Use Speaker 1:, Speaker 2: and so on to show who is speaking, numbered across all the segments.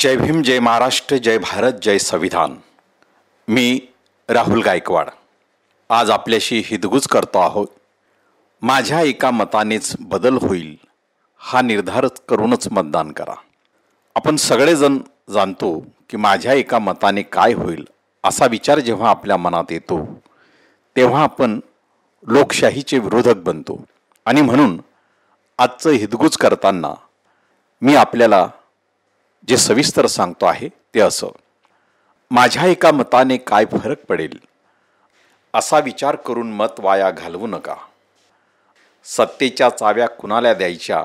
Speaker 1: जय भीम जय महाराष्ट्र जय भारत जय संविधान मी राहुल गायकवाड आज आपल्याशी हितगुज करतो आहोत माझ्या एका मतानेच बदल होईल हा निर्धार करूनच मतदान करा आपण सगळेजण जाणतो की माझ्या एका मताने काय होईल असा विचार जेव्हा आपल्या मनात येतो तेव्हा आपण लोकशाहीचे विरोधक बनतो आणि म्हणून आजचं हितगुज करताना मी आपल्याला जे सविस्तर सांगतो आहे ते असं माझ्या एका मताने काय फरक पडेल असा विचार करून मत वाया घालवू नका सत्तेच्या चाव्या कुणाला द्यायच्या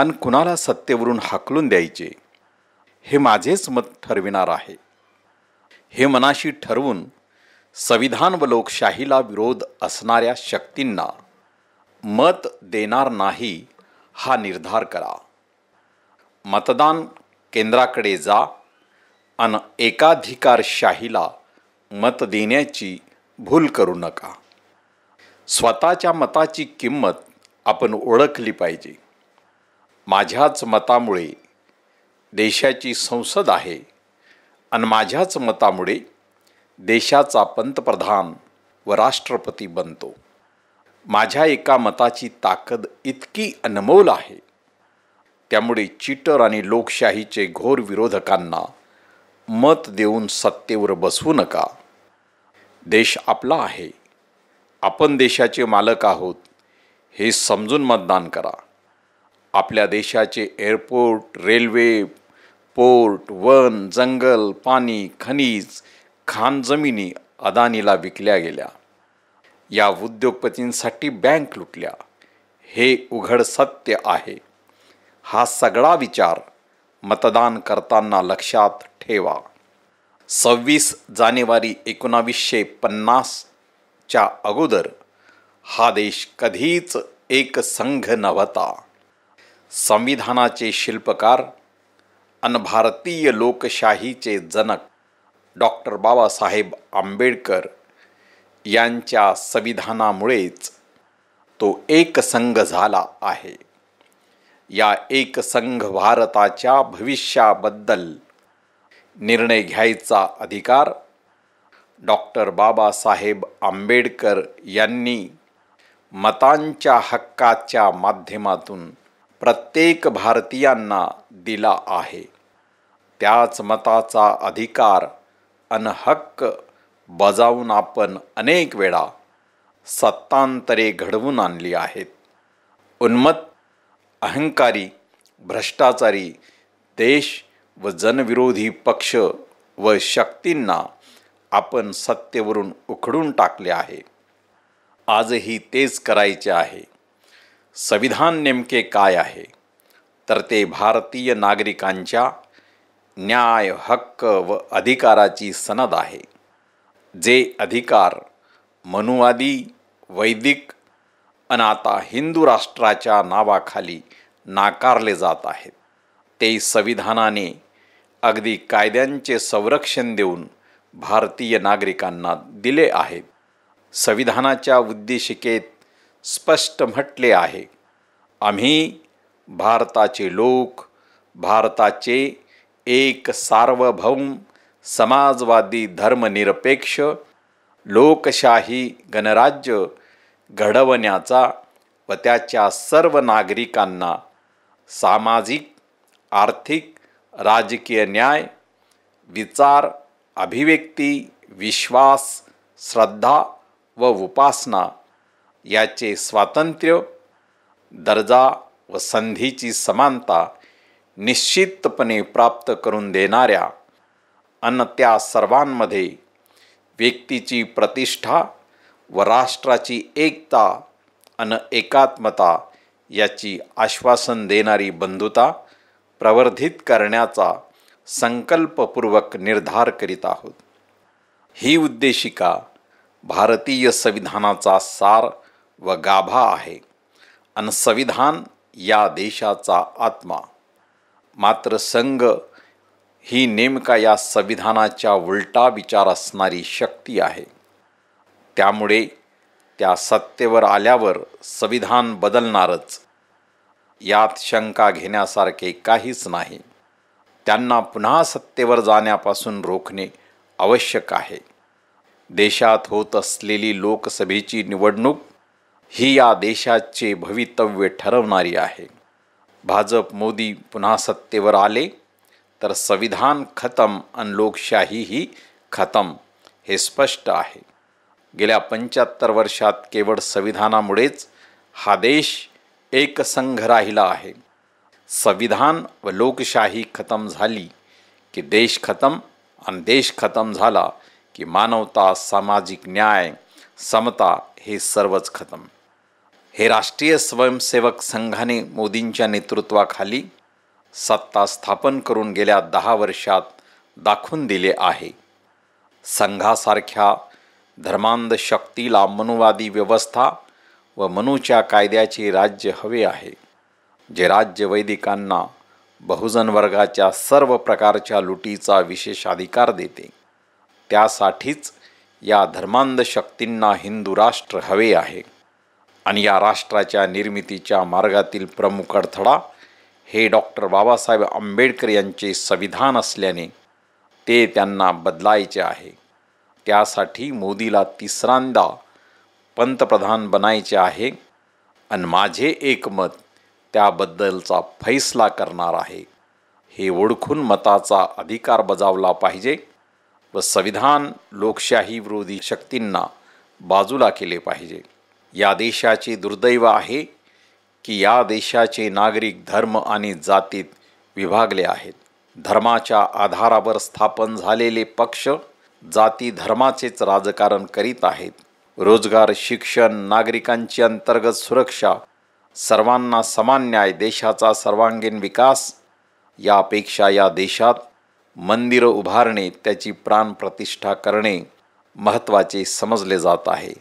Speaker 1: आणि कुणाला सत्तेवरून हाकलून द्यायचे हे माझेच मत ठरविणार आहे हे मनाशी ठरवून संविधान व लोकशाहीला विरोध असणाऱ्या शक्तींना मत देणार नाही हा निर्धार करा मतदान केंद्राकडे जा आणि एकाधिकारशाहीला मत देण्याची भूल करू नका स्वतःच्या मताची किंमत आपण ओळखली पाहिजे माझ्याच मतामुळे देशाची संसद आहे आणि माझ्याच मतामुळे देशाचा पंतप्रधान व राष्ट्रपती बनतो माझ्या एका मताची ताकद इतकी अनमोल आहे त्यामुळे चिटर आणि लोकशाहीचे घोर विरोधकांना मत देऊन सत्तेवर बसवू नका देश आपला आहे आपण देशाचे मालक आहोत हे समजून मतदान करा आपल्या देशाचे एअरपोर्ट रेल्वे पोर्ट वन जंगल पाणी खनिज खान जमिनी अदानीला विकल्या गेल्या या उद्योगपतींसाठी बँक लुटल्या हे उघड सत्य आहे हा सगळा विचार मतदान करताना लक्षात ठेवा सव्वीस जानेवारी एकोणावीसशे पन्नासच्या अगोदर हा देश कधीच एक संघ नव्हता संविधानाचे शिल्पकार अन भारतीय लोकशाहीचे जनक डॉक्टर बाबासाहेब आंबेडकर यांच्या संविधानामुळेच तो एक संघ झाला आहे या एक संघ भारताच्या भविष्याबद्दल निर्णय घ्यायचा अधिकार डॉक्टर बाबासाहेब आंबेडकर यांनी मतांच्या हक्काच्या माध्यमातून प्रत्येक भारतीयांना दिला आहे त्याच मताचा अधिकार अनहक्क बजावून आपण अनेक वेळा सत्तांतरे घडवून आणली आहेत उन्मत्त अहंकारी भ्रष्टाचारी देश व जनविरोधी पक्ष व शक्तींना आपण सत्तेवरून उखडून टाकले आहे आजही तेच करायचे आहे संविधान नेमके काय आहे तर ते भारतीय नागरिकांच्या न्याय हक्क व अधिकाराची सनद आहे जे अधिकार मनुवादी वैदिक अन आता हिंदू राष्ट्राच्या नावाखाली नाकारले जात आहेत ते संविधानाने अगदी कायद्यांचे संरक्षण देऊन भारतीय नागरिकांना दिले आहेत संविधानाच्या उद्देशिकेत स्पष्ट म्हटले आहे आम्ही भारताचे लोक भारताचे एक सार्वभौम समाजवादी धर्मनिरपेक्ष लोकशाही गणराज्य घडवण्याचा व त्याच्या सर्व नागरिकांना सामाजिक आर्थिक राजकीय न्याय विचार अभिव्यक्ती विश्वास श्रद्धा व उपासना याचे स्वातंत्र्य दर्जा व संधीची समानता निश्चितपणे प्राप्त करून देणाऱ्या अन त्या सर्वांमध्ये व्यक्तीची प्रतिष्ठा व राष्ट्राची एकता अन एकात्मता याची आश्वासन देणारी बंधुता प्रवर्धित करण्याचा संकल्पपूर्वक निर्धार करीत आहोत ही उद्देशिका भारतीय संविधानाचा सार व गाभा आहे अन संविधान या देशाचा आत्मा मात्र संघ ही नेमका या संविधानाच्या उलटा विचार असणारी शक्ती आहे त्यामुळे त्या सत्तेवर आल्यावर संविधान बदलणारच यात शंका घेण्यासारखे काहीच नाही त्यांना पुन्हा सत्तेवर जाण्यापासून रोखणे आवश्यक आहे देशात होत असलेली लोकसभेची निवडणूक ही या देशाचे भवितव्य ठरवणारी आहे भाजप मोदी पुन्हा सत्तेवर आले तर संविधान खतम आणि लोकशाहीही खतम हे स्पष्ट आहे गेल्या पंच्याहत्तर वर्षात केवळ संविधानामुळेच हा देश एकसंघ राहिला आहे संविधान व लोकशाही खतम झाली की देश खतम आणि देश खतम झाला की मानवता सामाजिक न्याय समता हे सर्वच खतम हे राष्ट्रीय स्वयंसेवक संघाने मोदींच्या नेतृत्वाखाली सत्ता स्थापन करून गेल्या दहा वर्षात दाखवून दिले आहे संघासारख्या धर्मांध शक्तीला मनुवादी व्यवस्था व मनूच्या कायद्याचे राज्य हवे आहे जे राज्य वैदिकांना बहुजन वर्गाच्या सर्व प्रकारच्या लुटीचा विशेष अधिकार देते त्यासाठीच या धर्मांध शक्तींना हिंदू राष्ट्र हवे आहे आणि या राष्ट्राच्या निर्मितीच्या मार्गातील प्रमुख अडथळा हे डॉक्टर बाबासाहेब आंबेडकर यांचे संविधान असल्याने ते त्यांना बदलायचे आहे त्यासाठी मोदीला तिसऱ्यांदा पंतप्रधान बनायचे आहे आणि माझे एकमत त्याबद्दलचा फैसला करणार आहे हे ओळखून मताचा अधिकार बजावला पाहिजे व संविधान लोकशाही विरोधी शक्तींना बाजूला केले पाहिजे या देशाचे दुर्दैव आहे की या देशाचे नागरिक धर्म आणि जातीत विभागले आहेत धर्माच्या आधारावर स्थापन झालेले पक्ष जाती धर्माचेच राजकारण करीत आहेत रोजगार शिक्षण नागरिकांची अंतर्गत सुरक्षा सर्वांना समान न्याय देशाचा सर्वांगीण विकास यापेक्षा या देशात मंदिरं उभारणे त्याची प्राणप्रतिष्ठा करणे महत्त्वाचे समजले जात आहे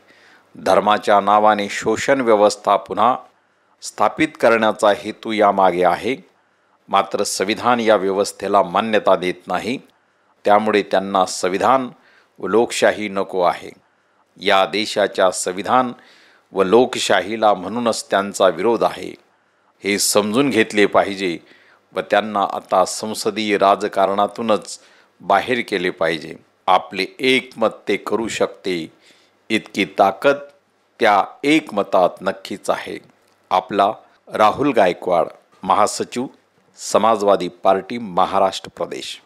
Speaker 1: धर्माच्या नावाने शोषण व्यवस्था पुन्हा स्थापित करण्याचा हेतू यामागे आहे मात्र संविधान या व्यवस्थेला मान्यता देत नाही त्यामुळे त्यांना संविधान व लोकशाही नको आहे या देशाच्या संविधान व लोकशाहीला म्हणूनच त्यांचा विरोध आहे हे समजून घेतले पाहिजे व त्यांना आता संसदीय राजकारणातूनच बाहेर केले पाहिजे आपले एकमत ते करू शकते इतकी ताकद त्या एकमतात नक्कीच आहे आपला राहुल गायकवाड महासचिव समाजवादी पार्टी महाराष्ट्र प्रदेश